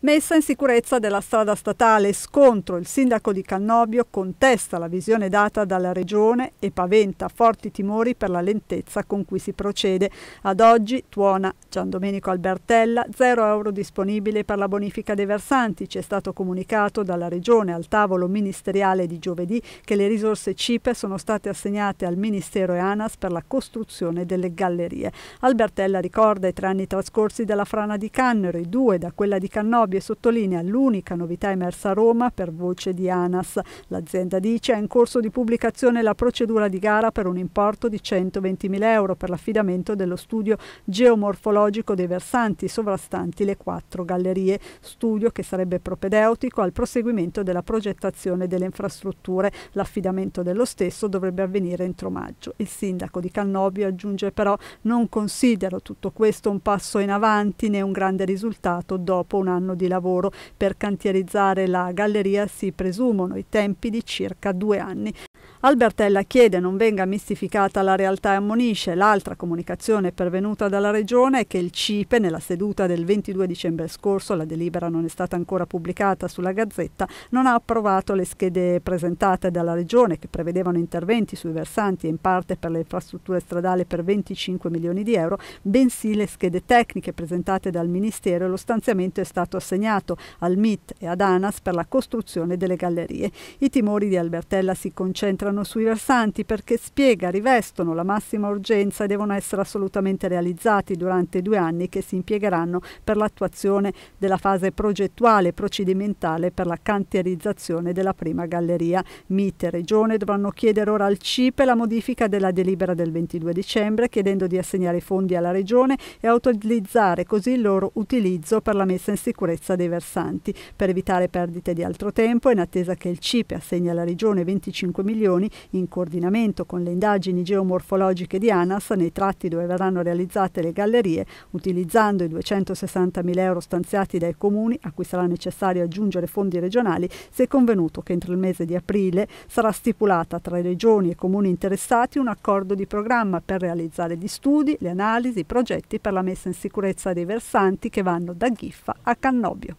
messa in sicurezza della strada statale. Scontro, il sindaco di Cannobio contesta la visione data dalla regione e paventa forti timori per la lentezza con cui si procede. Ad oggi tuona Gian Domenico Albertella, 0 euro disponibile per la bonifica dei versanti. Ci è stato comunicato dalla regione al tavolo ministeriale di giovedì che le risorse CIPE sono state assegnate al Ministero e ANAS per la costruzione delle gallerie. Albertella ricorda i tre anni trascorsi dalla frana di Cannero, i due da quella di Cannobio e sottolinea l'unica novità emersa a Roma per voce di ANAS. L'azienda dice è in corso di pubblicazione la procedura di gara per un importo di 120.000 euro per l'affidamento dello studio geomorfologico dei versanti sovrastanti le quattro gallerie, studio che sarebbe propedeutico al proseguimento della progettazione delle infrastrutture. L'affidamento dello stesso dovrebbe avvenire entro maggio. Il sindaco di Cannobio aggiunge però non considero tutto questo un passo in avanti né un grande risultato dopo un anno di lavoro. Per cantierizzare la galleria si presumono i tempi di circa due anni. Albertella chiede non venga mistificata la realtà e ammonisce. L'altra comunicazione pervenuta dalla Regione è che il CIPE, nella seduta del 22 dicembre scorso, la delibera non è stata ancora pubblicata sulla Gazzetta, non ha approvato le schede presentate dalla Regione che prevedevano interventi sui versanti e in parte per le infrastrutture stradali per 25 milioni di euro, bensì le schede tecniche presentate dal Ministero e lo stanziamento è stato assegnato al MIT e ad ANAS per la costruzione delle gallerie. I timori di Albertella si concentrano concentrano sui versanti perché spiega rivestono la massima urgenza e devono essere assolutamente realizzati durante i due anni che si impiegheranno per l'attuazione della fase progettuale e procedimentale per la canterizzazione della prima galleria. MIT e Regione dovranno chiedere ora al CIPE la modifica della delibera del 22 dicembre chiedendo di assegnare i fondi alla Regione e autorizzare così il loro utilizzo per la messa in sicurezza dei versanti per evitare perdite di altro tempo in attesa che il CIPE assegni alla Regione 25 milioni operazioni, in coordinamento con le indagini geomorfologiche di ANAS nei tratti dove verranno realizzate le gallerie, utilizzando i 260.000 euro stanziati dai comuni a cui sarà necessario aggiungere fondi regionali, si è convenuto che entro il mese di aprile sarà stipulata tra regioni e comuni interessati un accordo di programma per realizzare gli studi, le analisi, i progetti per la messa in sicurezza dei versanti che vanno da Giffa a Cannobio.